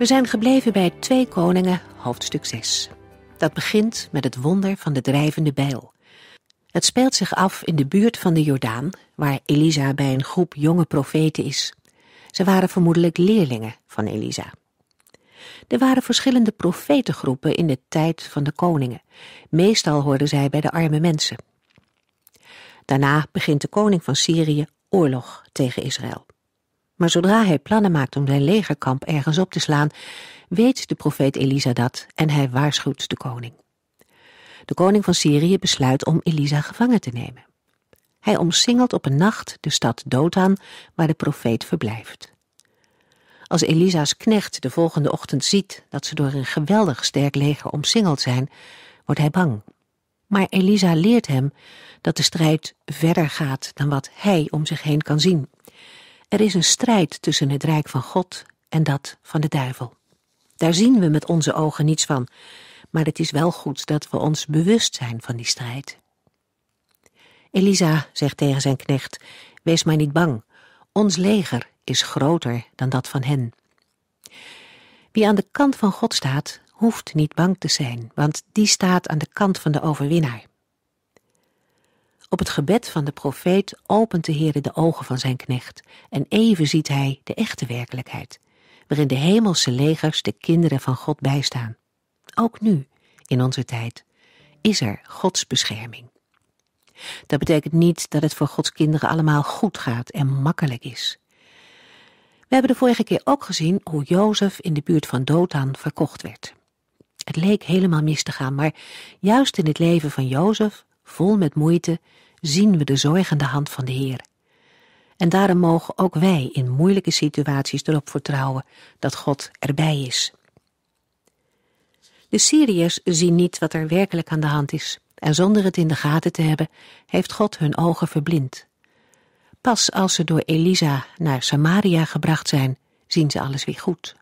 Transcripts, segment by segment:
We zijn gebleven bij twee Koningen, hoofdstuk 6. Dat begint met het wonder van de drijvende bijl. Het speelt zich af in de buurt van de Jordaan, waar Elisa bij een groep jonge profeten is. Ze waren vermoedelijk leerlingen van Elisa. Er waren verschillende profetengroepen in de tijd van de koningen. Meestal hoorden zij bij de arme mensen. Daarna begint de koning van Syrië oorlog tegen Israël. Maar zodra hij plannen maakt om zijn legerkamp ergens op te slaan, weet de profeet Elisa dat en hij waarschuwt de koning. De koning van Syrië besluit om Elisa gevangen te nemen. Hij omsingelt op een nacht de stad Dothan, waar de profeet verblijft. Als Elisa's knecht de volgende ochtend ziet dat ze door een geweldig sterk leger omsingeld zijn, wordt hij bang. Maar Elisa leert hem dat de strijd verder gaat dan wat hij om zich heen kan zien. Er is een strijd tussen het rijk van God en dat van de duivel. Daar zien we met onze ogen niets van, maar het is wel goed dat we ons bewust zijn van die strijd. Elisa zegt tegen zijn knecht: Wees maar niet bang, ons leger is groter dan dat van hen. Wie aan de kant van God staat, hoeft niet bang te zijn, want die staat aan de kant van de overwinnaar. Op het gebed van de profeet opent de Heere de ogen van zijn knecht en even ziet hij de echte werkelijkheid, waarin de hemelse legers de kinderen van God bijstaan. Ook nu, in onze tijd, is er Gods bescherming. Dat betekent niet dat het voor Gods kinderen allemaal goed gaat en makkelijk is. We hebben de vorige keer ook gezien hoe Jozef in de buurt van Dothan verkocht werd. Het leek helemaal mis te gaan, maar juist in het leven van Jozef vol met moeite, zien we de zorgende hand van de Heer. En daarom mogen ook wij in moeilijke situaties erop vertrouwen dat God erbij is. De Syriërs zien niet wat er werkelijk aan de hand is, en zonder het in de gaten te hebben, heeft God hun ogen verblind. Pas als ze door Elisa naar Samaria gebracht zijn, zien ze alles weer goed.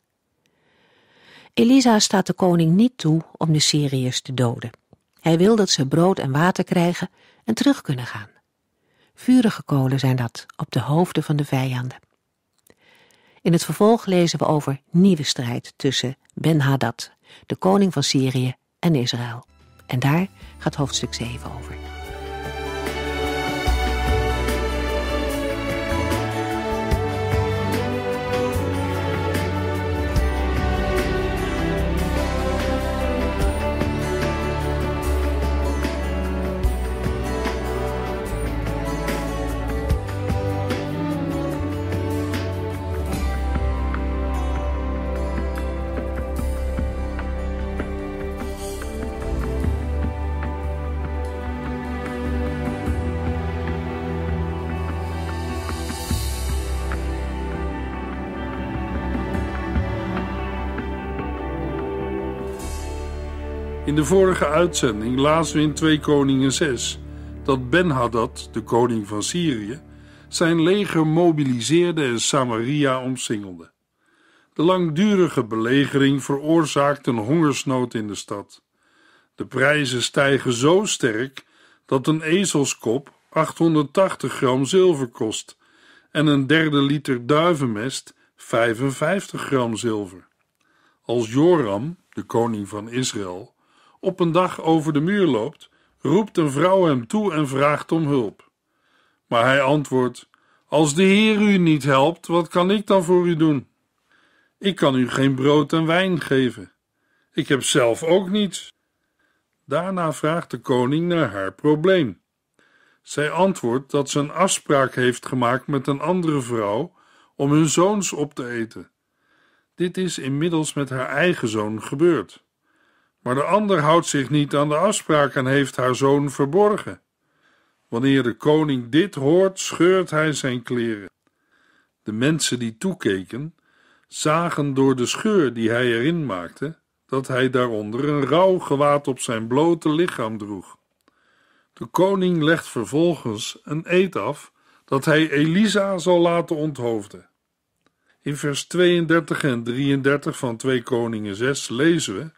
Elisa staat de koning niet toe om de Syriërs te doden. Hij wil dat ze brood en water krijgen en terug kunnen gaan. Vurige kolen zijn dat op de hoofden van de vijanden. In het vervolg lezen we over nieuwe strijd tussen Ben-Hadad, de koning van Syrië, en Israël. En daar gaat hoofdstuk 7 over. In de vorige uitzending lazen we in 2 Koningen 6 dat ben de koning van Syrië, zijn leger mobiliseerde en Samaria omsingelde. De langdurige belegering veroorzaakt een hongersnood in de stad. De prijzen stijgen zo sterk dat een ezelskop 880 gram zilver kost en een derde liter duivenmest 55 gram zilver. Als Joram, de koning van Israël, op een dag over de muur loopt, roept een vrouw hem toe en vraagt om hulp. Maar hij antwoordt: Als de Heer u niet helpt, wat kan ik dan voor u doen? Ik kan u geen brood en wijn geven. Ik heb zelf ook niets. Daarna vraagt de koning naar haar probleem. Zij antwoordt dat ze een afspraak heeft gemaakt met een andere vrouw om hun zoons op te eten. Dit is inmiddels met haar eigen zoon gebeurd maar de ander houdt zich niet aan de afspraak en heeft haar zoon verborgen. Wanneer de koning dit hoort, scheurt hij zijn kleren. De mensen die toekeken, zagen door de scheur die hij erin maakte, dat hij daaronder een gewaad op zijn blote lichaam droeg. De koning legt vervolgens een eed af dat hij Elisa zal laten onthoofden. In vers 32 en 33 van 2 Koningen 6 lezen we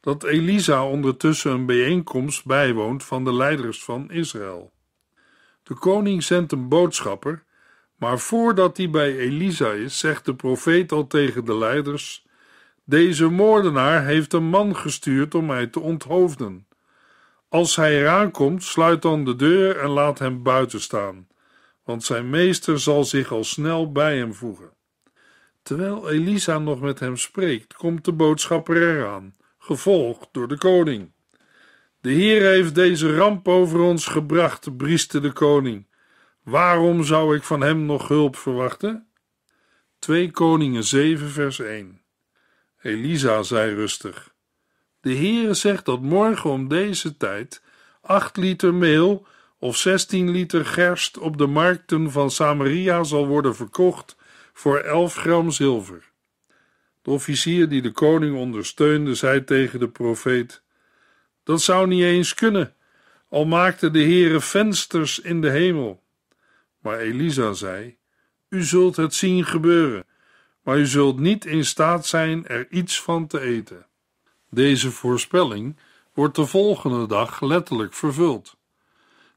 dat Elisa ondertussen een bijeenkomst bijwoont van de leiders van Israël. De koning zendt een boodschapper, maar voordat hij bij Elisa is, zegt de profeet al tegen de leiders: Deze moordenaar heeft een man gestuurd om mij te onthoofden. Als hij eraan komt, sluit dan de deur en laat hem buiten staan, want zijn meester zal zich al snel bij hem voegen. Terwijl Elisa nog met hem spreekt, komt de boodschapper eraan gevolgd door de koning. De Heer heeft deze ramp over ons gebracht, brieste de koning. Waarom zou ik van hem nog hulp verwachten? 2 Koningen 7, vers 1. Elisa zei rustig: De Heere zegt dat morgen om deze tijd 8 liter meel of 16 liter gerst op de markten van Samaria zal worden verkocht voor 11 gram zilver. De officier die de koning ondersteunde, zei tegen de profeet: Dat zou niet eens kunnen, al maakte de Heere vensters in de hemel. Maar Elisa zei: U zult het zien gebeuren, maar u zult niet in staat zijn er iets van te eten. Deze voorspelling wordt de volgende dag letterlijk vervuld.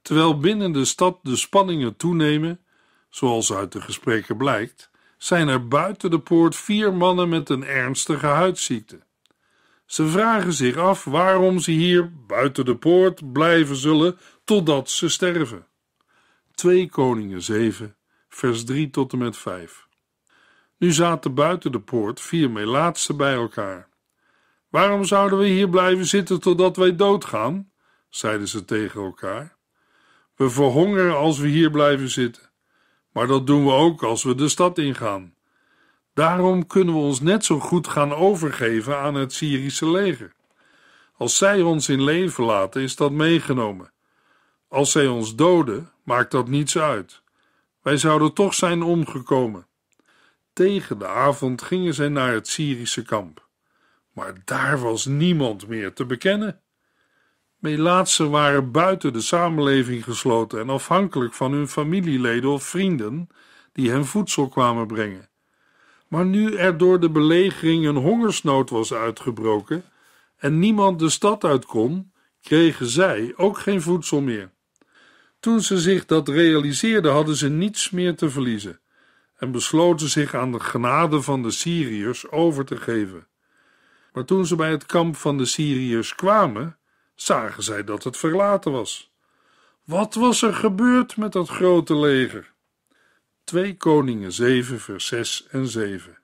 Terwijl binnen de stad de spanningen toenemen, zoals uit de gesprekken blijkt, zijn er buiten de poort vier mannen met een ernstige huidziekte. Ze vragen zich af waarom ze hier buiten de poort blijven zullen totdat ze sterven. 2 Koningen 7, vers 3 tot en met 5. Nu zaten buiten de poort vier melaatsen bij elkaar. Waarom zouden we hier blijven zitten totdat wij doodgaan? zeiden ze tegen elkaar. We verhongeren als we hier blijven zitten maar dat doen we ook als we de stad ingaan. Daarom kunnen we ons net zo goed gaan overgeven aan het Syrische leger. Als zij ons in leven laten, is dat meegenomen. Als zij ons doden, maakt dat niets uit. Wij zouden toch zijn omgekomen. Tegen de avond gingen zij naar het Syrische kamp. Maar daar was niemand meer te bekennen. Melaatsen waren buiten de samenleving gesloten en afhankelijk van hun familieleden of vrienden die hen voedsel kwamen brengen. Maar nu er door de belegering een hongersnood was uitgebroken en niemand de stad uit kon, kregen zij ook geen voedsel meer. Toen ze zich dat realiseerden, hadden ze niets meer te verliezen en besloten zich aan de genade van de Syriërs over te geven. Maar toen ze bij het kamp van de Syriërs kwamen, zagen zij dat het verlaten was. Wat was er gebeurd met dat grote leger? 2 Koningen 7, vers 6 en 7.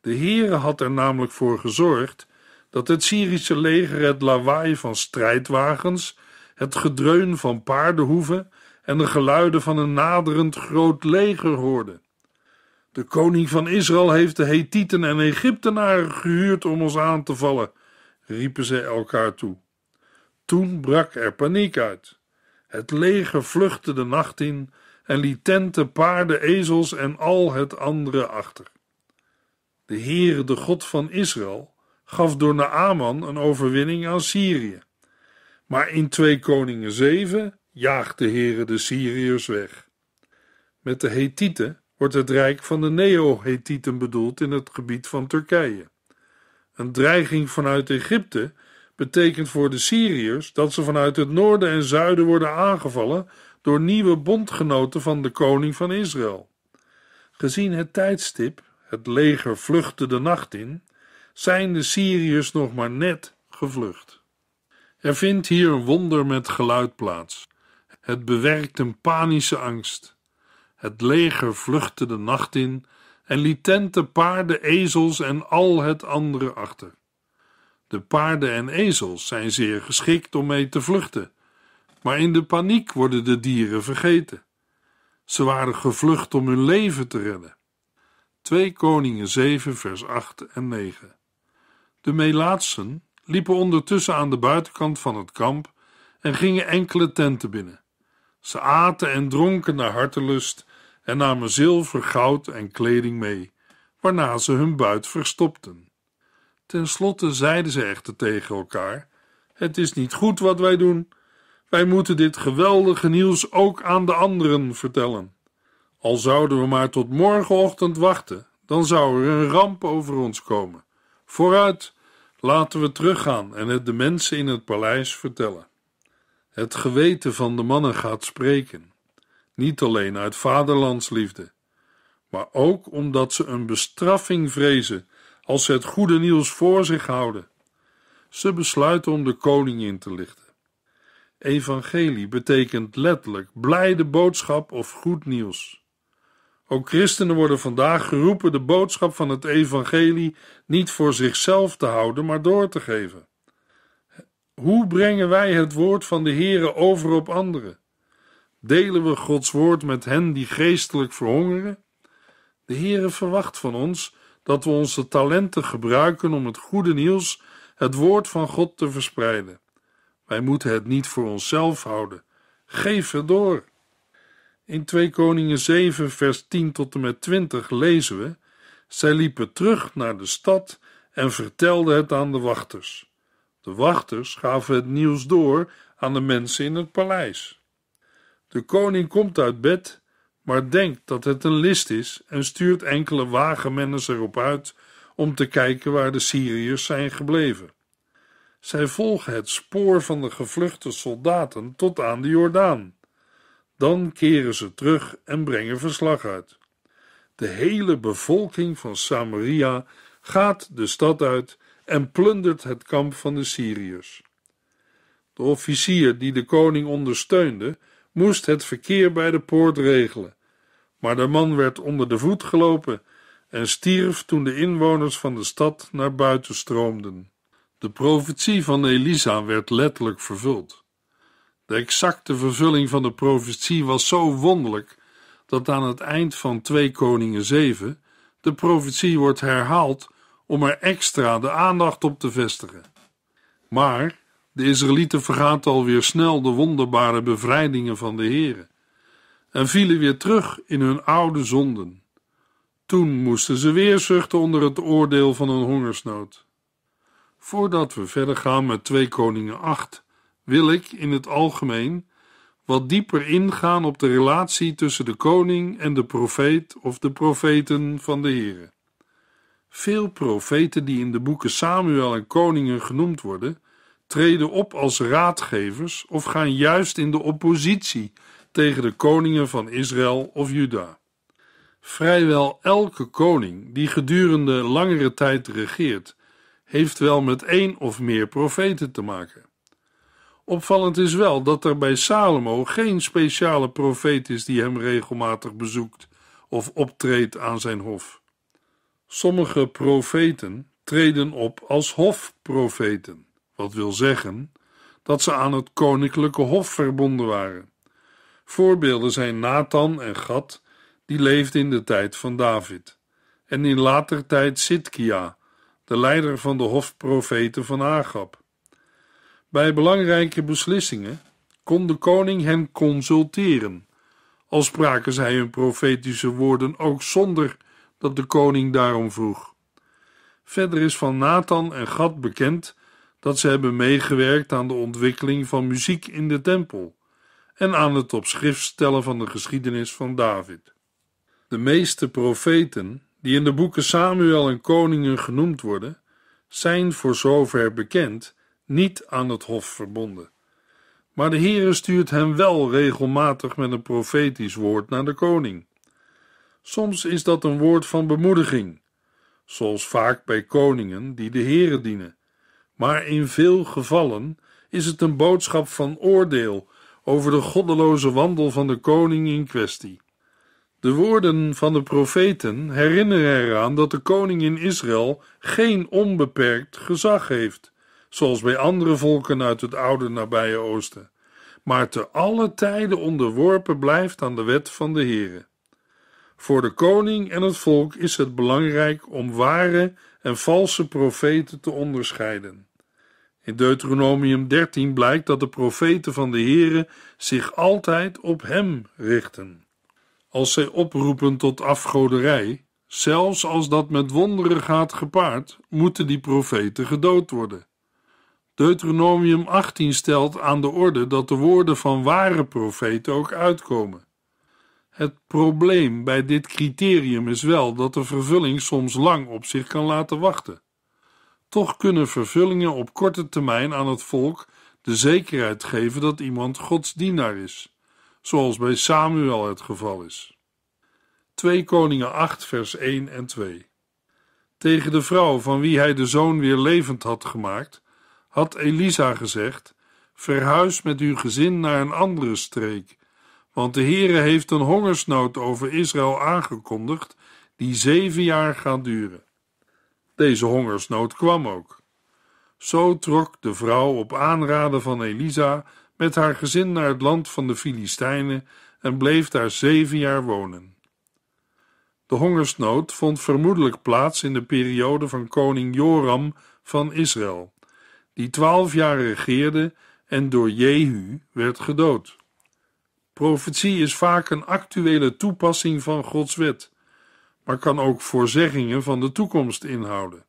De Heere had er namelijk voor gezorgd dat het Syrische leger het lawaai van strijdwagens, het gedreun van paardenhoeven en de geluiden van een naderend groot leger hoorde. De koning van Israël heeft de Hethieten en Egyptenaren gehuurd om ons aan te vallen, riepen zij elkaar toe. Toen brak er paniek uit. Het leger vluchtte de nacht in en liet tenten, paarden, ezels en al het andere achter. De Heere, de God van Israël, gaf door Naaman een overwinning aan Syrië. Maar in 2 Koningen 7 jaagt de Heere de Syriërs weg. Met de Hethieten wordt het rijk van de Neo-Hethieten bedoeld in het gebied van Turkije. Een dreiging vanuit Egypte betekent voor de Syriërs dat ze vanuit het noorden en zuiden worden aangevallen door nieuwe bondgenoten van de koning van Israël. Gezien het tijdstip, het leger vluchtte de nacht in, zijn de Syriërs nog maar net gevlucht. Er vindt hier een wonder met geluid plaats. Het bewerkt een panische angst. Het leger vluchtte de nacht in en liet tenten, paarden, ezels en al het andere achter. De paarden en ezels zijn zeer geschikt om mee te vluchten, maar in de paniek worden de dieren vergeten. Ze waren gevlucht om hun leven te redden. 2 Koningen 7, vers 8 en 9. De Melaatsen liepen ondertussen aan de buitenkant van het kamp en gingen enkele tenten binnen. Ze aten en dronken naar hartelust en namen zilver, goud en kleding mee, waarna ze hun buit verstopten. Ten slotte zeiden ze echter tegen elkaar: Het is niet goed wat wij doen. Wij moeten dit geweldige nieuws ook aan de anderen vertellen. Al zouden we maar tot morgenochtend wachten, dan zou er een ramp over ons komen. Vooruit, laten we teruggaan en het de mensen in het paleis vertellen. Het geweten van de mannen gaat spreken, niet alleen uit vaderlandsliefde, maar ook omdat ze een bestraffing vrezen als ze het goede nieuws voor zich houden. Ze besluiten om de koning in te lichten. Evangelie betekent letterlijk blijde boodschap of goed nieuws. Ook christenen worden vandaag geroepen de boodschap van het evangelie niet voor zichzelf te houden, maar door te geven. Hoe brengen wij het woord van de Heere over op anderen? Delen we Gods woord met hen die geestelijk verhongeren? De Heere verwacht van ons dat we onze talenten gebruiken om het goede nieuws, het woord van God, te verspreiden. Wij moeten het niet voor onszelf houden. Geef het door. In 2 Koningen 7, vers 10 tot en met 20 lezen we: Zij liepen terug naar de stad en vertelden het aan de wachters. De wachters gaven het nieuws door aan de mensen in het paleis. De koning komt uit bed maar denkt dat het een list is en stuurt enkele wagenmenners erop uit om te kijken waar de Syriërs zijn gebleven. Zij volgen het spoor van de gevluchte soldaten tot aan de Jordaan. Dan keren ze terug en brengen verslag uit. De hele bevolking van Samaria gaat de stad uit en plundert het kamp van de Syriërs. De officier die de koning ondersteunde, moest het verkeer bij de poort regelen. Maar de man werd onder de voet gelopen en stierf toen de inwoners van de stad naar buiten stroomden. De profetie van Elisa werd letterlijk vervuld. De exacte vervulling van de profetie was zo wonderlijk dat aan het eind van 2 Koningen 7 de profetie wordt herhaald om er extra de aandacht op te vestigen. Maar de Israëlieten vergaten alweer snel de wonderbare bevrijdingen van de Heere en vielen weer terug in hun oude zonden. Toen moesten ze weer zuchten onder het oordeel van een hongersnood. Voordat we verder gaan met 2 Koningen 8, wil ik in het algemeen wat dieper ingaan op de relatie tussen de koning en de profeet of de profeten van de Heere. Veel profeten die in de boeken Samuel en Koningen genoemd worden, treden op als raadgevers of gaan juist in de oppositie tegen de koningen van Israël of Juda. Vrijwel elke koning die gedurende langere tijd regeert, heeft wel met één of meer profeten te maken. Opvallend is wel dat er bij Salomo geen speciale profeet is die hem regelmatig bezoekt of optreedt aan zijn hof. Sommige profeten treden op als hofprofeten wat wil zeggen dat ze aan het koninklijke hof verbonden waren. Voorbeelden zijn Nathan en Gad, die leefden in de tijd van David, en in later tijd Sitkia, de leider van de hofprofeten van Agab. Bij belangrijke beslissingen kon de koning hen consulteren, al spraken zij hun profetische woorden ook zonder dat de koning daarom vroeg. Verder is van Nathan en Gad bekend dat ze hebben meegewerkt aan de ontwikkeling van muziek in de tempel en aan het op schrift stellen van de geschiedenis van David. De meeste profeten, die in de boeken Samuel en Koningen genoemd worden, zijn voor zover bekend niet aan het hof verbonden. Maar de Heere stuurt hen wel regelmatig met een profetisch woord naar de koning. Soms is dat een woord van bemoediging, zoals vaak bij koningen die de Heere dienen maar in veel gevallen is het een boodschap van oordeel over de goddeloze wandel van de koning in kwestie. De woorden van de profeten herinneren eraan dat de koning in Israël geen onbeperkt gezag heeft, zoals bij andere volken uit het oude nabije oosten, maar te alle tijden onderworpen blijft aan de wet van de Heer. Voor de koning en het volk is het belangrijk om ware en valse profeten te onderscheiden. In Deuteronomium 13 blijkt dat de profeten van de Here zich altijd op hem richten. Als zij oproepen tot afgoderij, zelfs als dat met wonderen gaat gepaard, moeten die profeten gedood worden. Deuteronomium 18 stelt aan de orde dat de woorden van ware profeten ook uitkomen. Het probleem bij dit criterium is wel dat de vervulling soms lang op zich kan laten wachten. Toch kunnen vervullingen op korte termijn aan het volk de zekerheid geven dat iemand Gods dienaar is, zoals bij Samuel het geval is. 2 Koningen 8, vers 1 en 2. Tegen de vrouw van wie hij de zoon weer levend had gemaakt, had Elisa gezegd: Verhuis met uw gezin naar een andere streek want de Heere heeft een hongersnood over Israël aangekondigd, die zeven jaar gaat duren. Deze hongersnood kwam ook. Zo trok de vrouw op aanraden van Elisa met haar gezin naar het land van de Filistijnen en bleef daar zeven jaar wonen. De hongersnood vond vermoedelijk plaats in de periode van koning Joram van Israël, die twaalf jaar regeerde en door Jehu werd gedood. Profetie is vaak een actuele toepassing van Gods wet, maar kan ook voorzeggingen van de toekomst inhouden.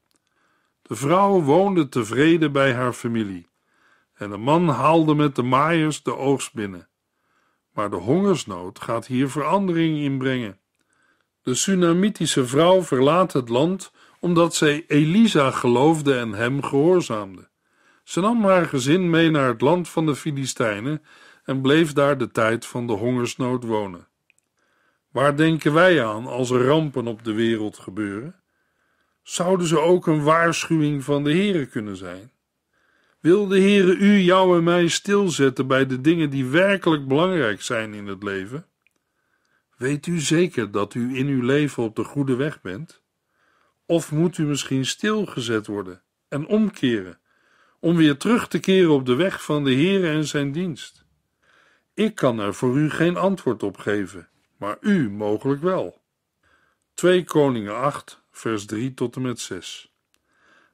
De vrouw woonde tevreden bij haar familie en de man haalde met de maaiers de oogst binnen. Maar de hongersnood gaat hier verandering in brengen. De Sunamitische vrouw verlaat het land omdat zij Elisa geloofde en hem gehoorzaamde. Ze nam haar gezin mee naar het land van de Filistijnen en bleef daar de tijd van de hongersnood wonen. Waar denken wij aan als er rampen op de wereld gebeuren? Zouden ze ook een waarschuwing van de Heere kunnen zijn? Wil de Heere u, jou en mij stilzetten bij de dingen die werkelijk belangrijk zijn in het leven? Weet u zeker dat u in uw leven op de goede weg bent? Of moet u misschien stilgezet worden en omkeren, om weer terug te keren op de weg van de Heere en zijn dienst? Ik kan er voor u geen antwoord op geven, maar u mogelijk wel. 2 Koningen 8, vers 3 tot en met 6.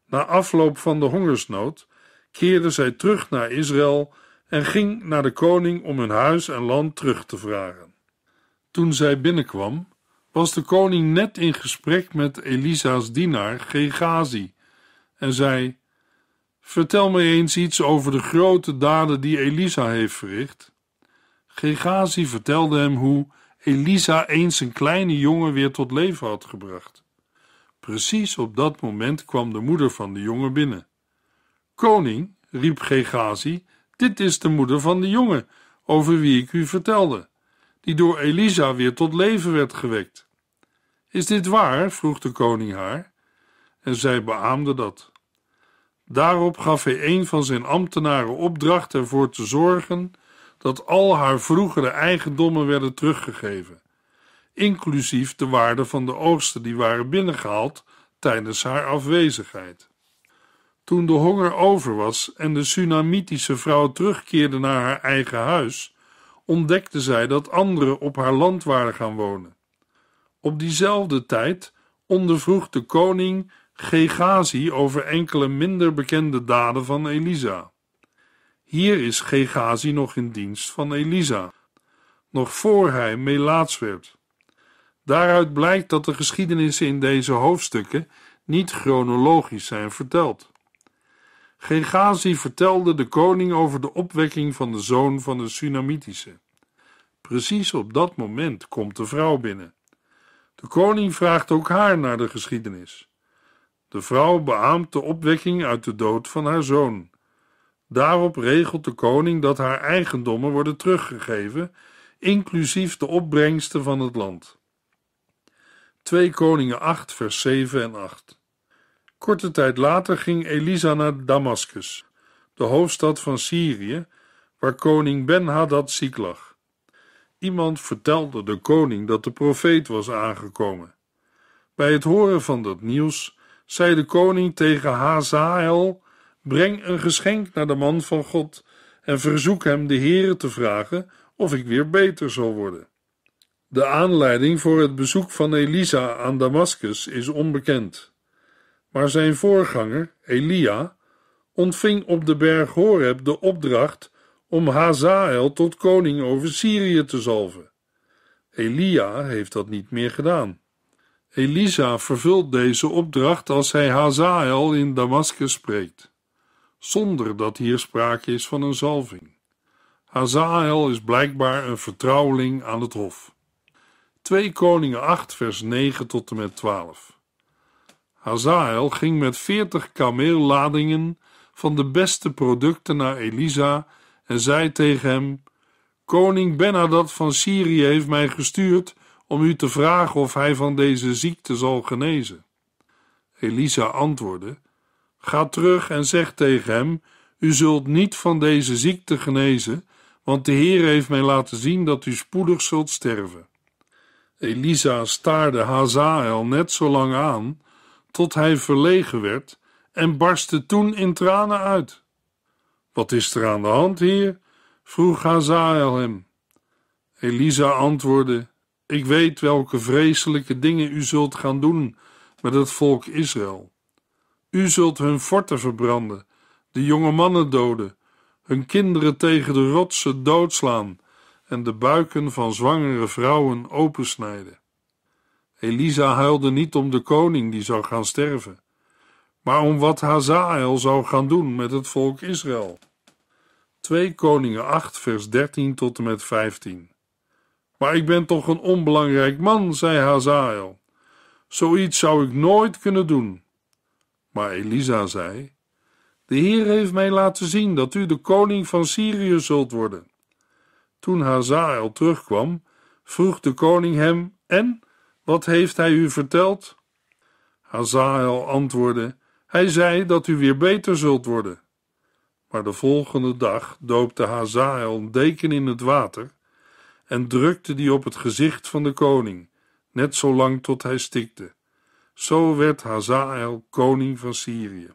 Na afloop van de hongersnood keerde zij terug naar Israël en ging naar de koning om hun huis en land terug te vragen. Toen zij binnenkwam, was de koning net in gesprek met Elisa's dienaar Gegazi en zei: Vertel me eens iets over de grote daden die Elisa heeft verricht. Gegazi vertelde hem hoe Elisa eens een kleine jongen weer tot leven had gebracht. Precies op dat moment kwam de moeder van de jongen binnen. Koning, riep Gegazi, dit is de moeder van de jongen, over wie ik u vertelde, die door Elisa weer tot leven werd gewekt. Is dit waar? vroeg de koning haar, en zij beaamde dat. Daarop gaf hij een van zijn ambtenaren opdracht ervoor te zorgen dat al haar vroegere eigendommen werden teruggegeven, inclusief de waarde van de oogsten die waren binnengehaald tijdens haar afwezigheid. Toen de honger over was en de Sunamitische vrouw terugkeerde naar haar eigen huis, ontdekte zij dat anderen op haar land waren gaan wonen. Op diezelfde tijd ondervroeg de koning Gegazi over enkele minder bekende daden van Elisa. Hier is Gegazi nog in dienst van Elisa, nog voor hij melaats werd. Daaruit blijkt dat de geschiedenissen in deze hoofdstukken niet chronologisch zijn verteld. Gegazi vertelde de koning over de opwekking van de zoon van de Sunamitische. Precies op dat moment komt de vrouw binnen. De koning vraagt ook haar naar de geschiedenis. De vrouw beaamt de opwekking uit de dood van haar zoon. Daarop regelt de koning dat haar eigendommen worden teruggegeven, inclusief de opbrengsten van het land. 2 Koningen 8, vers 7 en 8. Korte tijd later ging Elisa naar Damascus, de hoofdstad van Syrië, waar koning Ben-Hadad ziek lag. Iemand vertelde de koning dat de profeet was aangekomen. Bij het horen van dat nieuws zei de koning tegen Hazael, Breng een geschenk naar de man van God en verzoek hem de Heere te vragen of ik weer beter zal worden. De aanleiding voor het bezoek van Elisa aan Damaskus is onbekend. Maar zijn voorganger, Elia, ontving op de berg Horeb de opdracht om Hazael tot koning over Syrië te zalven. Elia heeft dat niet meer gedaan. Elisa vervult deze opdracht als hij Hazael in Damaskus spreekt zonder dat hier sprake is van een zalving. Hazael is blijkbaar een vertrouweling aan het hof. 2 Koningen 8 vers 9 tot en met 12 Hazael ging met 40 kameelladingen van de beste producten naar Elisa en zei tegen hem: Koning Benadad van Syrië heeft mij gestuurd om u te vragen of hij van deze ziekte zal genezen. Elisa antwoordde: Ga terug en zeg tegen hem: U zult niet van deze ziekte genezen, want de Heer heeft mij laten zien dat u spoedig zult sterven. Elisa staarde Hazael net zo lang aan, tot hij verlegen werd en barstte toen in tranen uit. Wat is er aan de hand, Heer? vroeg Hazael hem. Elisa antwoordde: Ik weet welke vreselijke dingen u zult gaan doen met het volk Israël. U zult hun forten verbranden, de jonge mannen doden, hun kinderen tegen de rotsen doodslaan en de buiken van zwangere vrouwen opensnijden. Elisa huilde niet om de koning die zou gaan sterven, maar om wat Hazael zou gaan doen met het volk Israël. 2 Koningen 8, vers 13 tot en met 15. Maar ik ben toch een onbelangrijk man, zei Hazael. Zoiets zou ik nooit kunnen doen. Maar Elisa zei: De Heer heeft mij laten zien dat u de koning van Syrië zult worden. Toen Hazael terugkwam, vroeg de koning hem: En wat heeft hij u verteld? Hazael antwoordde: Hij zei dat u weer beter zult worden. Maar de volgende dag doopte Hazael een deken in het water en drukte die op het gezicht van de koning, net zo lang tot hij stikte. Zo werd Hazael koning van Syrië.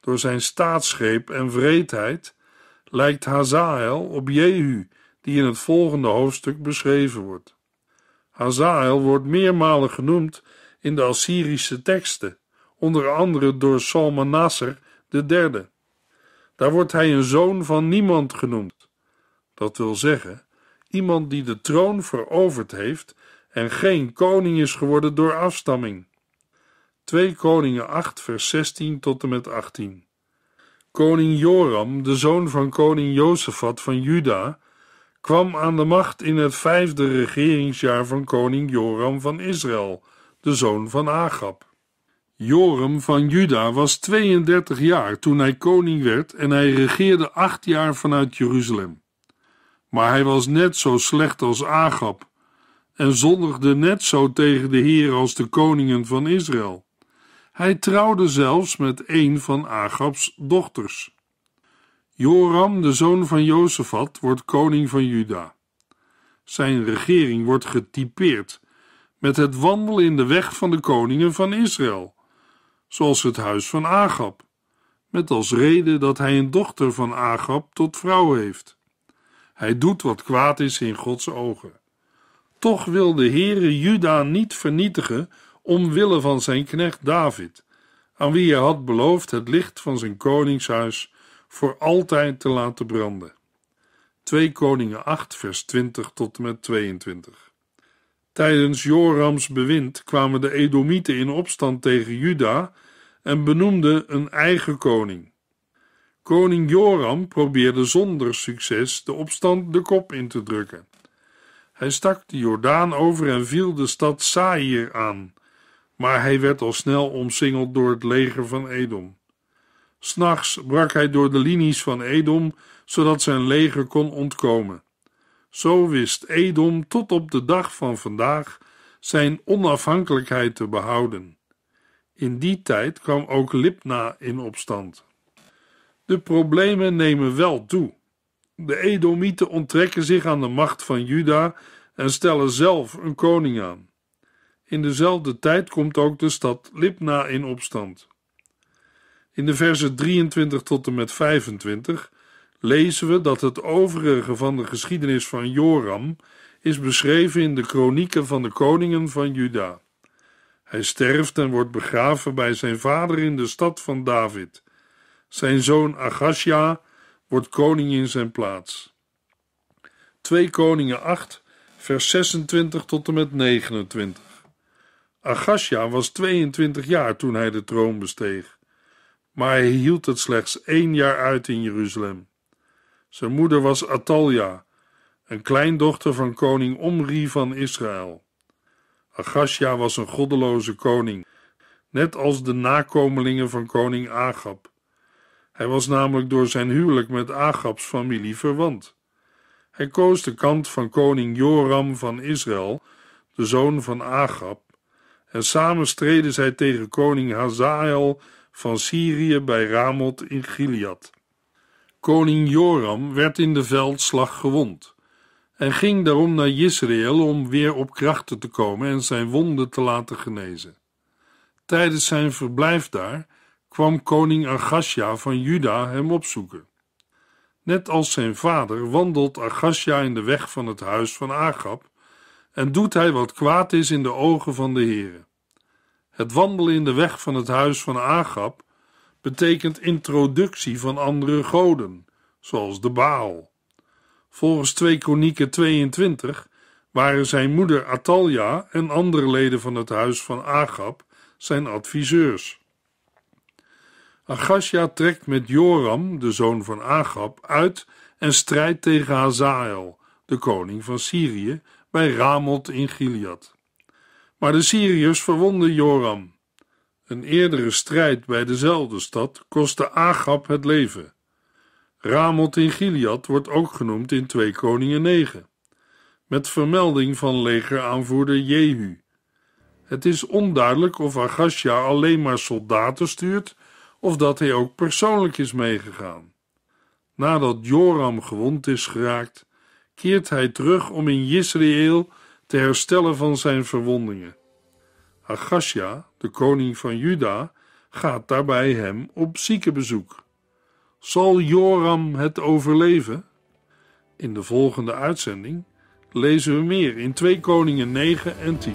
Door zijn staatsgreep en vreedheid lijkt Hazael op Jehu, die in het volgende hoofdstuk beschreven wordt. Hazael wordt meermalen genoemd in de Assyrische teksten, onder andere door Salmanasser III. Daar wordt hij een zoon van niemand genoemd. Dat wil zeggen, iemand die de troon veroverd heeft en geen koning is geworden door afstamming. 2 Koningen 8, vers 16 tot en met 18. Koning Joram, de zoon van koning Jozefat van Juda, kwam aan de macht in het vijfde regeringsjaar van koning Joram van Israël, de zoon van Agab. Joram van Juda was 32 jaar toen hij koning werd en hij regeerde acht jaar vanuit Jeruzalem. Maar hij was net zo slecht als Agab en zondigde net zo tegen de Heer als de koningen van Israël. Hij trouwde zelfs met een van Agabs dochters. Joram, de zoon van Jozefat, wordt koning van Juda. Zijn regering wordt getypeerd met het wandelen in de weg van de koningen van Israël, zoals het huis van Agab, met als reden dat hij een dochter van Agab tot vrouw heeft. Hij doet wat kwaad is in Gods ogen. Toch wil de Heere Juda niet vernietigen omwille van zijn knecht David, aan wie hij had beloofd het licht van zijn koningshuis voor altijd te laten branden. 2 Koningen 8, vers 20 tot en met 22. Tijdens Jorams bewind kwamen de Edomieten in opstand tegen Juda en benoemden een eigen koning. Koning Joram probeerde zonder succes de opstand de kop in te drukken. Hij stak de Jordaan over en viel de stad Saïr aan, maar hij werd al snel omsingeld door het leger van Edom. S'nachts brak hij door de linies van Edom, zodat zijn leger kon ontkomen. Zo wist Edom tot op de dag van vandaag zijn onafhankelijkheid te behouden. In die tijd kwam ook Libna in opstand. De problemen nemen wel toe. De Edomieten onttrekken zich aan de macht van Juda en stellen zelf een koning aan. In dezelfde tijd komt ook de stad Libna in opstand. In de versen 23 tot en met 25 lezen we dat het overige van de geschiedenis van Joram is beschreven in de kronieken van de koningen van Juda. Hij sterft en wordt begraven bij zijn vader in de stad van David. Zijn zoon Agasja wordt koning in zijn plaats. 2 Koningen 8, vers 26 tot en met 29. Agasja was 22 jaar toen hij de troon besteeg, maar hij hield het slechts één jaar uit in Jeruzalem. Zijn moeder was Atalja, een kleindochter van koning Omri van Israël. Agasja was een goddeloze koning, net als de nakomelingen van koning Agab. Hij was namelijk door zijn huwelijk met Agabs familie verwant. Hij koos de kant van koning Joram van Israël, de zoon van Agab, en samen streden zij tegen koning Hazael van Syrië bij Ramoth in Gilead. Koning Joram werd in de veldslag gewond en ging daarom naar Israël om weer op krachten te komen en zijn wonden te laten genezen. Tijdens zijn verblijf daar kwam koning Agasja van Juda hem opzoeken. Net als zijn vader wandelt Agasja in de weg van het huis van Agab en doet hij wat kwaad is in de ogen van de Heer. Het wandelen in de weg van het huis van Agab betekent introductie van andere goden, zoals de Baal. Volgens 2 Kronieken 22 waren zijn moeder Atalja en andere leden van het huis van Agab zijn adviseurs. Agasja trekt met Joram, de zoon van Agab, uit en strijdt tegen Hazael, de koning van Syrië, bij Ramoth in Gilead. Maar de Syriërs verwonden Joram. Een eerdere strijd bij dezelfde stad kostte Agab het leven. Ramoth in Gilead wordt ook genoemd in 2 Koningen 9, met vermelding van legeraanvoerder Jehu. Het is onduidelijk of Agasja alleen maar soldaten stuurt of dat hij ook persoonlijk is meegegaan. Nadat Joram gewond is geraakt, keert hij terug om in Israël te herstellen van zijn verwondingen. Agasja, de koning van Juda, gaat daarbij hem op ziekenbezoek. Zal Joram het overleven? In de volgende uitzending lezen we meer in 2 Koningen 9 en 10.